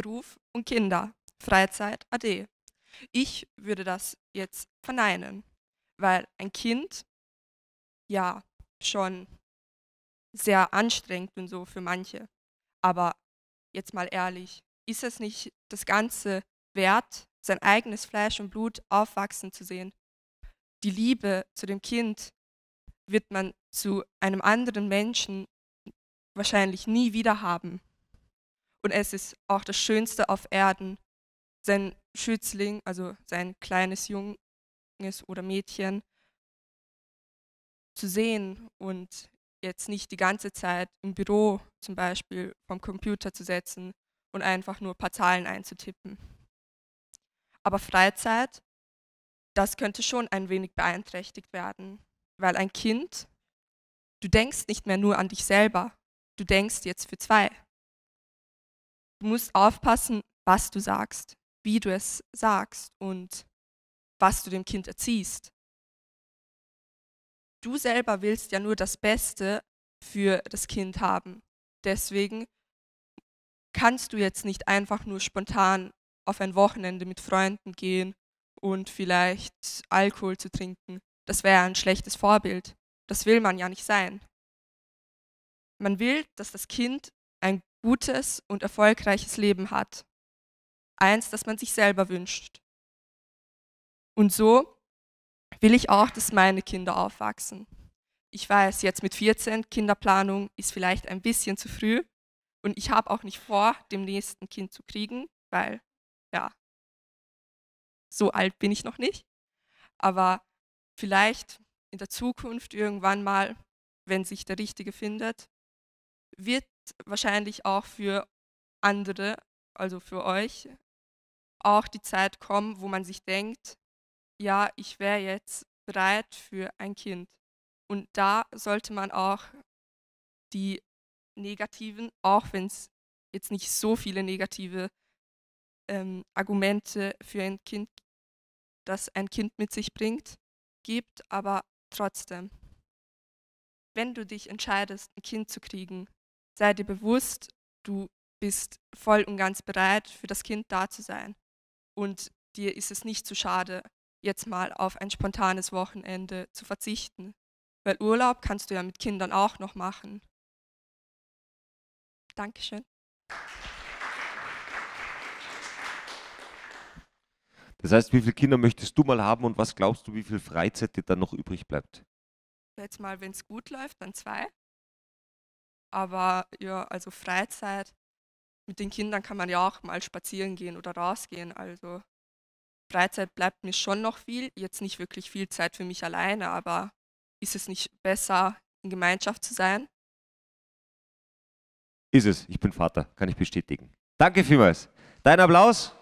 Beruf und Kinder, Freizeit, ade. Ich würde das jetzt verneinen, weil ein Kind ja schon sehr anstrengend und so für manche. Aber jetzt mal ehrlich, ist es nicht das Ganze wert, sein eigenes Fleisch und Blut aufwachsen zu sehen? Die Liebe zu dem Kind wird man zu einem anderen Menschen wahrscheinlich nie wieder haben und es ist auch das Schönste auf Erden. Sein Schützling, also sein kleines Junges oder Mädchen, zu sehen und jetzt nicht die ganze Zeit im Büro zum Beispiel vom Computer zu setzen und einfach nur ein paar Zahlen einzutippen. Aber Freizeit, das könnte schon ein wenig beeinträchtigt werden, weil ein Kind, du denkst nicht mehr nur an dich selber, du denkst jetzt für zwei. Du musst aufpassen, was du sagst, wie du es sagst und was du dem Kind erziehst. Du selber willst ja nur das Beste für das Kind haben. Deswegen kannst du jetzt nicht einfach nur spontan auf ein Wochenende mit Freunden gehen und vielleicht Alkohol zu trinken. Das wäre ein schlechtes Vorbild. Das will man ja nicht sein. Man will, dass das Kind ein gutes und erfolgreiches Leben hat. Eins, das man sich selber wünscht. Und so will ich auch, dass meine Kinder aufwachsen. Ich weiß, jetzt mit 14 Kinderplanung ist vielleicht ein bisschen zu früh und ich habe auch nicht vor, dem nächsten Kind zu kriegen, weil ja, so alt bin ich noch nicht. Aber vielleicht in der Zukunft irgendwann mal, wenn sich der Richtige findet, wird wahrscheinlich auch für andere, also für euch, auch die Zeit kommen, wo man sich denkt, ja, ich wäre jetzt bereit für ein Kind. Und da sollte man auch die negativen, auch wenn es jetzt nicht so viele negative ähm, Argumente für ein Kind, das ein Kind mit sich bringt, gibt, aber trotzdem. Wenn du dich entscheidest, ein Kind zu kriegen, sei dir bewusst, du bist voll und ganz bereit, für das Kind da zu sein. Und dir ist es nicht zu schade, jetzt mal auf ein spontanes Wochenende zu verzichten. Weil Urlaub kannst du ja mit Kindern auch noch machen. Dankeschön. Das heißt, wie viele Kinder möchtest du mal haben und was glaubst du, wie viel Freizeit dir dann noch übrig bleibt? Jetzt mal, wenn es gut läuft, dann zwei. Aber ja, also Freizeit, mit den Kindern kann man ja auch mal spazieren gehen oder rausgehen. Also Freizeit bleibt mir schon noch viel. Jetzt nicht wirklich viel Zeit für mich alleine, aber ist es nicht besser, in Gemeinschaft zu sein? Ist es. Ich bin Vater, kann ich bestätigen. Danke vielmals. Dein Applaus.